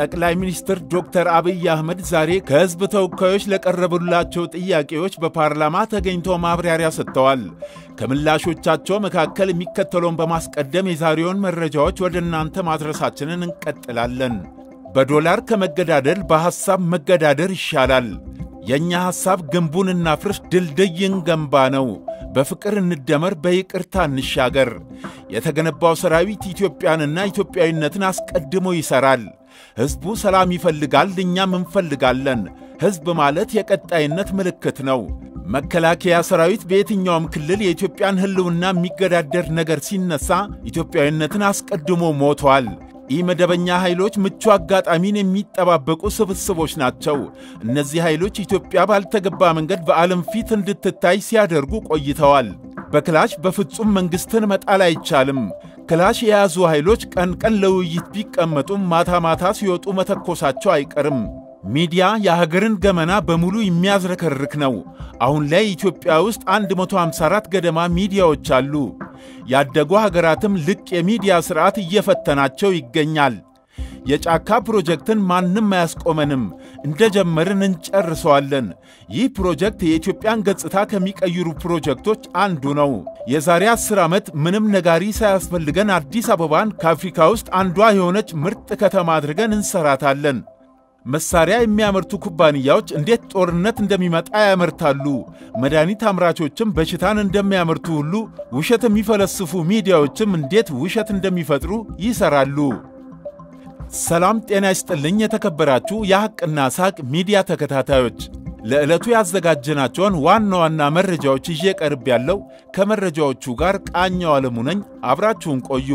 ጠቅላይ ሚኒስትር ዶክተር አብይ አህመድ ዛሬ ከህዝብ ተወካዮች ለቀረቡላቸው ጥያቄዎች በፓርላማ ተገኝተው ማብራሪያ ሰጥተዋል። ከምላሾቻቸው መካከል የሚከተለውን በማስቀደም የዛሬውን መረጃዎች ወደ እናንተ ማድረሳችንን እንቀጥላለን። በዶላር ከመገዳደል በሐሳብ መገዳደር ይሻላል። የእኛ ሐሳብ ግንቡን እናፍርስ፣ ድልድይን ገንባ ነው። በፍቅር እንደመር፣ በይቅርታ እንሻገር። የተገነባው ሰራዊት ኢትዮጵያንና ኢትዮጵያዊነትን አስቀድሞ ይሰራል። ሕዝቡ ሰላም ይፈልጋል፣ እኛም እንፈልጋለን። ሕዝብ ማለት የቀጣይነት ምልክት ነው። መከላከያ ሰራዊት በየትኛውም ክልል የኢትዮጵያን ሕልውና የሚገዳደር ነገር ሲነሳ ኢትዮጵያዊነትን አስቀድሞ ሞቷል። መደበኛ ኃይሎች ምቹ አጋጣሚን የሚጠባበቁ ስብስቦች ናቸው። እነዚህ ኃይሎች ኢትዮጵያ ባልተገባ መንገድ በዓለም ፊት እንድትታይ ሲያደርጉ ቆይተዋል። በክላሽ በፍጹም መንግስትን መጣል አይቻልም። ክላሽ የያዙ ኃይሎች ቀን ቀን ለውይይት ቢቀመጡም ማታ ማታ ሲወጡ መተኮሳቸው አይቀርም። ሚዲያ የሀገርን ገመና በሙሉ የሚያዝረከርክ ነው። አሁን ላይ ኢትዮጵያ ውስጥ 154 ገደማ ሚዲያዎች አሉ። ያደጉ ሀገራትም ልቅ የሚዲያ ሥርዓት እየፈተናቸው ይገኛል። የጫካ ፕሮጀክትን ማንም አያስቆመንም፣ እንደ ጀመርን እንጨርሰዋለን። ይህ ፕሮጀክት የኢትዮጵያን ገጽታ ከሚቀይሩ ፕሮጀክቶች አንዱ ነው። የዛሬ አስር ዓመት ምንም ነጋሪ ሳያስፈልገን አዲስ አበባን ከአፍሪካ ውስጥ አንዷ የሆነች ምርጥ ከተማ አድርገን እንሰራታለን። መሳሪያ የሚያመርቱ ኩባንያዎች እንዴት ጦርነት እንደሚመጣ ያመርታሉ፣ መድኃኒት አምራቾችም በሽታን እንደሚያመርቱ ሁሉ ውሸት የሚፈለስፉ ሚዲያዎችም እንዴት ውሸት እንደሚፈጥሩ ይሰራሉ። ሰላም ጤና ይስጥልኝ። የተከበራችሁ የሐቅና ሳቅ ሚዲያ ተከታታዮች ለዕለቱ ያዘጋጀናቸውን ዋና ዋና መረጃዎች ይዤ ቀርብ ያለው ከመረጃዎቹ ጋር ቃኘው አለሙ ነኝ። አብራችሁን ቆዩ።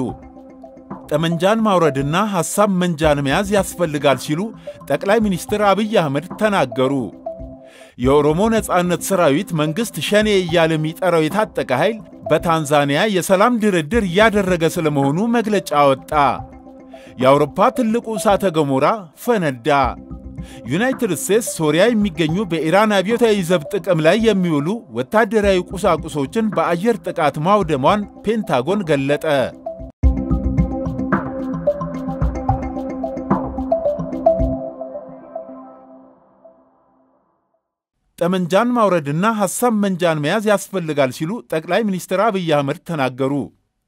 ጠመንጃን ማውረድና ሐሳብ መንጃን መያዝ ያስፈልጋል ሲሉ ጠቅላይ ሚኒስትር አብይ አህመድ ተናገሩ። የኦሮሞ ነጻነት ሰራዊት መንግሥት ሸኔ እያለ የሚጠራው የታጠቀ ኃይል በታንዛኒያ የሰላም ድርድር እያደረገ ስለመሆኑ መግለጫ ወጣ። የአውሮፓ ትልቁ እሳተ ገሞራ ፈነዳ። ዩናይትድ ስቴትስ ሶሪያ የሚገኙ በኢራን አብዮታዊ ዘብ ጥቅም ላይ የሚውሉ ወታደራዊ ቁሳቁሶችን በአየር ጥቃት ማውደሟን ፔንታጎን ገለጠ። ጠመንጃን ማውረድና ሐሳብ መንጃን መያዝ ያስፈልጋል ሲሉ ጠቅላይ ሚኒስትር አብይ አህመድ ተናገሩ።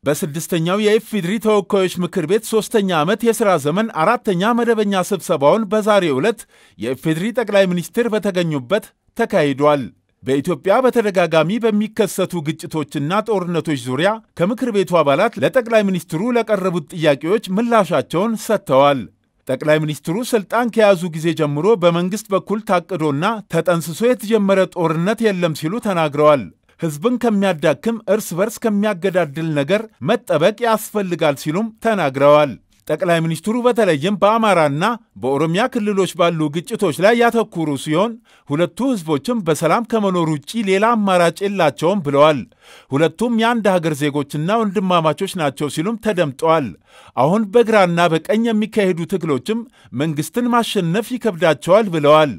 በስድስተኛው የኢፌዴሪ ተወካዮች ምክር ቤት ሦስተኛ ዓመት የሥራ ዘመን አራተኛ መደበኛ ስብሰባውን በዛሬ ዕለት የኢፌዴሪ ጠቅላይ ሚኒስትር በተገኙበት ተካሂዷል። በኢትዮጵያ በተደጋጋሚ በሚከሰቱ ግጭቶችና ጦርነቶች ዙሪያ ከምክር ቤቱ አባላት ለጠቅላይ ሚኒስትሩ ለቀረቡት ጥያቄዎች ምላሻቸውን ሰጥተዋል። ጠቅላይ ሚኒስትሩ ስልጣን ከያዙ ጊዜ ጀምሮ በመንግስት በኩል ታቅዶና ተጠንስሶ የተጀመረ ጦርነት የለም ሲሉ ተናግረዋል። ህዝብን ከሚያዳክም እርስ በርስ ከሚያገዳድል ነገር መጠበቅ ያስፈልጋል ሲሉም ተናግረዋል። ጠቅላይ ሚኒስትሩ በተለይም በአማራና በኦሮሚያ ክልሎች ባሉ ግጭቶች ላይ ያተኩሩ ሲሆን ሁለቱ ህዝቦችም በሰላም ከመኖር ውጪ ሌላ አማራጭ የላቸውም ብለዋል። ሁለቱም የአንድ ሀገር ዜጎችና ወንድማማቾች ናቸው ሲሉም ተደምጠዋል። አሁን በግራና በቀኝ የሚካሄዱ ትግሎችም መንግስትን ማሸነፍ ይከብዳቸዋል ብለዋል።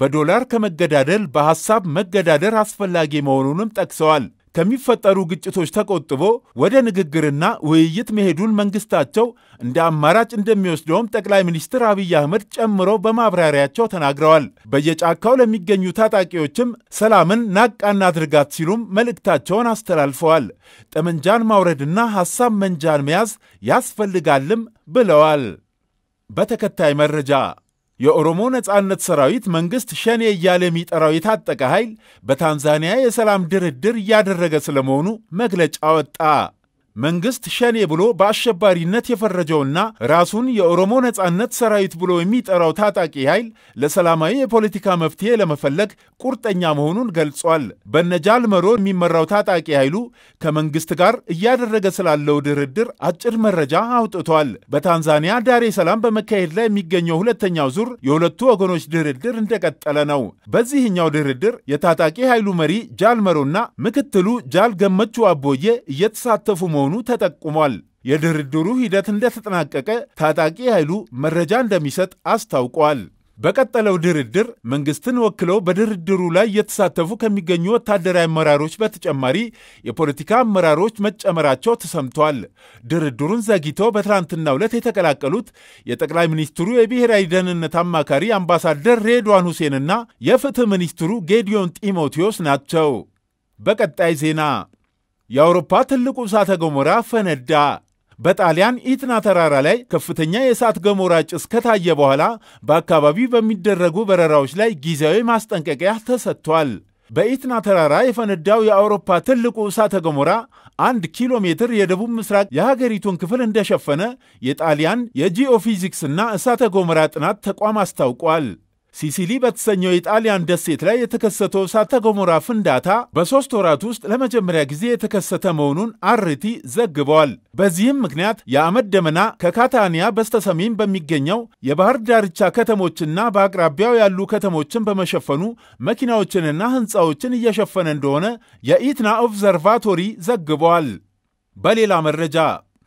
በዶላር ከመገዳደል በሐሳብ መገዳደር አስፈላጊ መሆኑንም ጠቅሰዋል። ከሚፈጠሩ ግጭቶች ተቆጥቦ ወደ ንግግርና ውይይት መሄዱን መንግስታቸው እንደ አማራጭ እንደሚወስደውም ጠቅላይ ሚኒስትር አብይ አህመድ ጨምሮ በማብራሪያቸው ተናግረዋል። በየጫካው ለሚገኙ ታጣቂዎችም ሰላምን ናቅ አናድርጋት ሲሉም መልእክታቸውን አስተላልፈዋል። ጠመንጃን ማውረድና ሐሳብ መንጃን መያዝ ያስፈልጋልም ብለዋል። በተከታይ መረጃ የኦሮሞ ነጻነት ሰራዊት መንግሥት ሸኔ እያለ የሚጠራው የታጠቀ ኃይል በታንዛኒያ የሰላም ድርድር እያደረገ ስለመሆኑ መግለጫ ወጣ። መንግስት ሸኔ ብሎ በአሸባሪነት የፈረጀውና ራሱን የኦሮሞ ነጻነት ሰራዊት ብሎ የሚጠራው ታጣቂ ኃይል ለሰላማዊ የፖለቲካ መፍትሄ ለመፈለግ ቁርጠኛ መሆኑን ገልጿል። በነጃል መሮ የሚመራው ታጣቂ ኃይሉ ከመንግስት ጋር እያደረገ ስላለው ድርድር አጭር መረጃ አውጥቷል። በታንዛኒያ ዳሬ ሰላም በመካሄድ ላይ የሚገኘው ሁለተኛው ዙር የሁለቱ ወገኖች ድርድር እንደቀጠለ ነው። በዚህኛው ድርድር የታጣቂ ኃይሉ መሪ ጃል መሮና ምክትሉ ጃል ገመቹ አቦዬ እየተሳተፉ መሆኑ መሆኑ ተጠቁሟል። የድርድሩ ሂደት እንደተጠናቀቀ ታጣቂ ኃይሉ መረጃ እንደሚሰጥ አስታውቋል። በቀጠለው ድርድር መንግስትን ወክለው በድርድሩ ላይ እየተሳተፉ ከሚገኙ ወታደራዊ አመራሮች በተጨማሪ የፖለቲካ አመራሮች መጨመራቸው ተሰምቷል። ድርድሩን ዘግይተው በትናንትና ዕለት የተቀላቀሉት የጠቅላይ ሚኒስትሩ የብሔራዊ ደህንነት አማካሪ አምባሳደር ሬድዋን ሁሴንና የፍትህ ሚኒስትሩ ጌዲዮን ጢሞቴዎስ ናቸው። በቀጣይ ዜና የአውሮፓ ትልቁ እሳተ ገሞራ ፈነዳ። በጣሊያን ኢትና ተራራ ላይ ከፍተኛ የእሳት ገሞራ ጭስ ከታየ በኋላ በአካባቢው በሚደረጉ በረራዎች ላይ ጊዜያዊ ማስጠንቀቂያ ተሰጥቷል። በኢትና ተራራ የፈነዳው የአውሮፓ ትልቁ እሳተ ገሞራ አንድ ኪሎ ሜትር የደቡብ ምስራቅ የሀገሪቱን ክፍል እንደሸፈነ የጣሊያን የጂኦፊዚክስና እሳተ ገሞራ ጥናት ተቋም አስታውቋል። ሲሲሊ በተሰኘው የጣሊያን ደሴት ላይ የተከሰተው እሳተ ገሞራ ፍንዳታ በሦስት ወራት ውስጥ ለመጀመሪያ ጊዜ የተከሰተ መሆኑን አርቲ ዘግበዋል። በዚህም ምክንያት የአመድ ደመና ከካታንያ በስተሰሜን በሚገኘው የባህር ዳርቻ ከተሞችና በአቅራቢያው ያሉ ከተሞችን በመሸፈኑ መኪናዎችንና ሕንፃዎችን እየሸፈነ እንደሆነ የኢትና ኦብዘርቫቶሪ ዘግበዋል። በሌላ መረጃ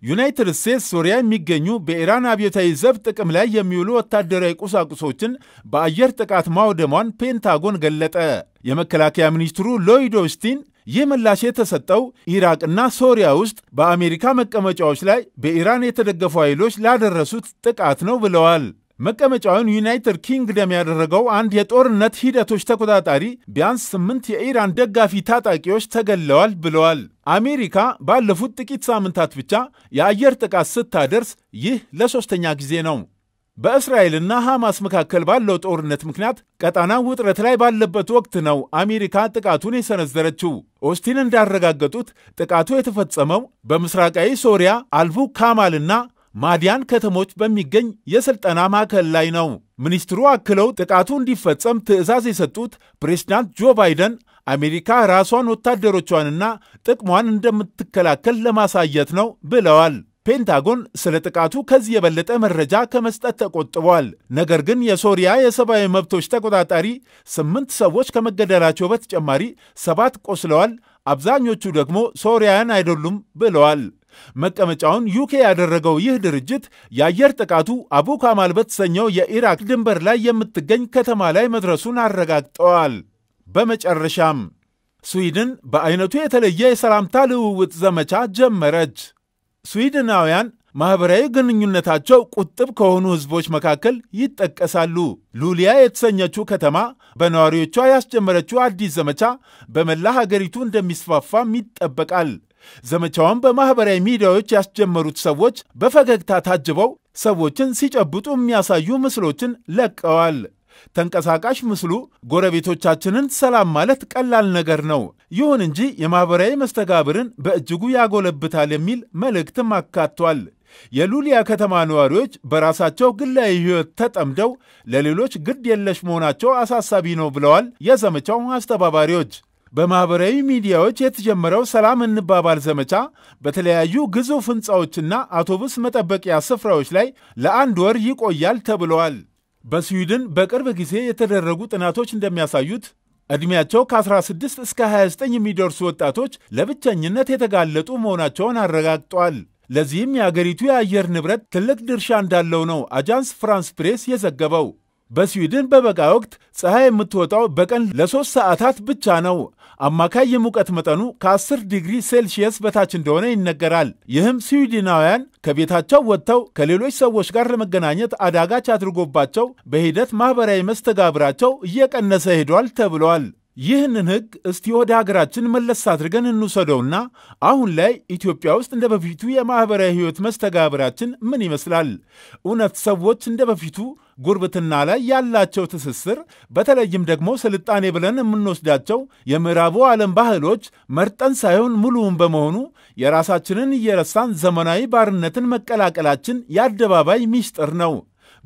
ዩናይትድ ስቴትስ ሶሪያ የሚገኙ በኢራን አብዮታዊ ዘብ ጥቅም ላይ የሚውሉ ወታደራዊ ቁሳቁሶችን በአየር ጥቃት ማውደሟን ፔንታጎን ገለጠ። የመከላከያ ሚኒስትሩ ሎይድ ኦስቲን ይህ ምላሽ የተሰጠው ኢራቅና ሶሪያ ውስጥ በአሜሪካ መቀመጫዎች ላይ በኢራን የተደገፉ ኃይሎች ላደረሱት ጥቃት ነው ብለዋል። መቀመጫውን ዩናይትድ ኪንግደም ያደረገው አንድ የጦርነት ሂደቶች ተቆጣጣሪ ቢያንስ ስምንት የኢራን ደጋፊ ታጣቂዎች ተገለዋል ብለዋል። አሜሪካ ባለፉት ጥቂት ሳምንታት ብቻ የአየር ጥቃት ስታደርስ ይህ ለሦስተኛ ጊዜ ነው። በእስራኤልና ሐማስ መካከል ባለው ጦርነት ምክንያት ቀጣና ውጥረት ላይ ባለበት ወቅት ነው አሜሪካ ጥቃቱን የሰነዘረችው። ኦስቲን እንዳረጋገጡት ጥቃቱ የተፈጸመው በምስራቃዊ ሶሪያ አልቡ ካማልና ማዲያን ከተሞች በሚገኝ የሥልጠና ማዕከል ላይ ነው። ሚኒስትሩ አክለው ጥቃቱ እንዲፈጸም ትዕዛዝ የሰጡት ፕሬዚዳንት ጆ ባይደን አሜሪካ ራሷን ወታደሮቿንና ጥቅሟን እንደምትከላከል ለማሳየት ነው ብለዋል። ፔንታጎን ስለ ጥቃቱ ከዚህ የበለጠ መረጃ ከመስጠት ተቆጥቧል። ነገር ግን የሶሪያ የሰብአዊ መብቶች ተቆጣጣሪ ስምንት ሰዎች ከመገደላቸው በተጨማሪ ሰባት ቆስለዋል፣ አብዛኞቹ ደግሞ ሶሪያውያን አይደሉም ብለዋል። መቀመጫውን ዩኬ ያደረገው ይህ ድርጅት የአየር ጥቃቱ አቡ ካማል በተሰኘው የኢራቅ ድንበር ላይ የምትገኝ ከተማ ላይ መድረሱን አረጋግጠዋል። በመጨረሻም ስዊድን በአይነቱ የተለየ የሰላምታ ልውውጥ ዘመቻ ጀመረች። ስዊድናውያን ማኅበራዊ ግንኙነታቸው ቁጥብ ከሆኑ ሕዝቦች መካከል ይጠቀሳሉ። ሉሊያ የተሰኘችው ከተማ በነዋሪዎቿ ያስጀመረችው አዲስ ዘመቻ በመላ ሀገሪቱ እንደሚስፋፋም ይጠበቃል። ዘመቻውን በማኅበራዊ ሚዲያዎች ያስጀመሩት ሰዎች በፈገግታ ታጅበው ሰዎችን ሲጨብጡ የሚያሳዩ ምስሎችን ለቀዋል። ተንቀሳቃሽ ምስሉ ጎረቤቶቻችንን ሰላም ማለት ቀላል ነገር ነው፣ ይሁን እንጂ የማኅበራዊ መስተጋብርን በእጅጉ ያጎለብታል የሚል መልእክትም አካቷል። የሉሊያ ከተማ ነዋሪዎች በራሳቸው ግላዊ ሕይወት ተጠምደው ለሌሎች ግድ የለሽ መሆናቸው አሳሳቢ ነው ብለዋል የዘመቻው አስተባባሪዎች። በማኅበራዊ ሚዲያዎች የተጀመረው ሰላም እንባባል ዘመቻ በተለያዩ ግዙፍ ሕንፃዎችና አውቶቡስ መጠበቂያ ስፍራዎች ላይ ለአንድ ወር ይቆያል ተብለዋል። በስዊድን በቅርብ ጊዜ የተደረጉ ጥናቶች እንደሚያሳዩት ዕድሜያቸው ከ16 እስከ 29 የሚደርሱ ወጣቶች ለብቸኝነት የተጋለጡ መሆናቸውን አረጋግጧል። ለዚህም የአገሪቱ የአየር ንብረት ትልቅ ድርሻ እንዳለው ነው አጃንስ ፍራንስ ፕሬስ የዘገበው። በስዊድን በበጋ ወቅት ፀሐይ የምትወጣው በቀን ለሦስት ሰዓታት ብቻ ነው። አማካይ የሙቀት መጠኑ ከ10 ዲግሪ ሴልሺየስ በታች እንደሆነ ይነገራል። ይህም ስዊድናውያን ከቤታቸው ወጥተው ከሌሎች ሰዎች ጋር ለመገናኘት አዳጋች አድርጎባቸው በሂደት ማኅበራዊ መስተጋብራቸው እየቀነሰ ሄዷል ተብሏል። ይህንን ሕግ እስቲ ወደ አገራችን መለስ አድርገን እንውሰደውና አሁን ላይ ኢትዮጵያ ውስጥ እንደ በፊቱ የማኅበራዊ ሕይወት መስተጋብራችን ምን ይመስላል? እውነት ሰዎች እንደ በፊቱ ጉርብትና ላይ ያላቸው ትስስር በተለይም ደግሞ ስልጣኔ ብለን የምንወስዳቸው የምዕራቡ ዓለም ባህሎች መርጠን ሳይሆን ሙሉውን በመሆኑ የራሳችንን እየረሳን ዘመናዊ ባርነትን መቀላቀላችን የአደባባይ ሚስጥር ነው።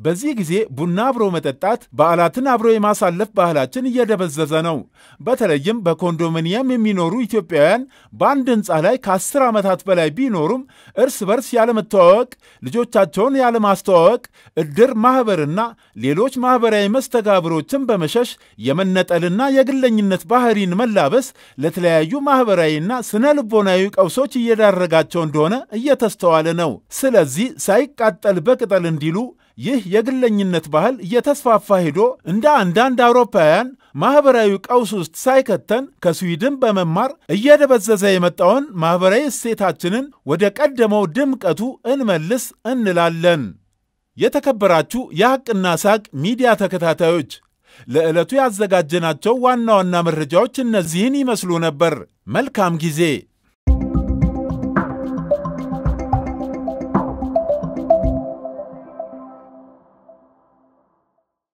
በዚህ ጊዜ ቡና አብሮ መጠጣት፣ በዓላትን አብሮ የማሳለፍ ባህላችን እየደበዘዘ ነው። በተለይም በኮንዶሚኒየም የሚኖሩ ኢትዮጵያውያን በአንድ ህንፃ ላይ ከአስር ዓመታት በላይ ቢኖሩም እርስ በርስ ያለመተዋወቅ፣ ልጆቻቸውን ያለማስተዋወቅ፣ እድር ማኅበርና ሌሎች ማኅበራዊ መስተጋብሮችን በመሸሽ የመነጠልና የግለኝነት ባህሪን መላበስ ለተለያዩ ማኅበራዊና ስነ ልቦናዊ ቀውሶች እየዳረጋቸው እንደሆነ እየተስተዋለ ነው። ስለዚህ ሳይቃጠል በቅጠል እንዲሉ ይህ የግለኝነት ባህል እየተስፋፋ ሄዶ እንደ አንዳንድ አውሮፓውያን ማኅበራዊ ቀውስ ውስጥ ሳይከተን ከስዊድን በመማር እየደበዘዘ የመጣውን ማኅበራዊ እሴታችንን ወደ ቀደመው ድምቀቱ እንመልስ እንላለን። የተከበራችሁ የሐቅና ሳቅ ሚዲያ ተከታታዮች ለዕለቱ ያዘጋጀናቸው ዋና ዋና መረጃዎች እነዚህን ይመስሉ ነበር። መልካም ጊዜ።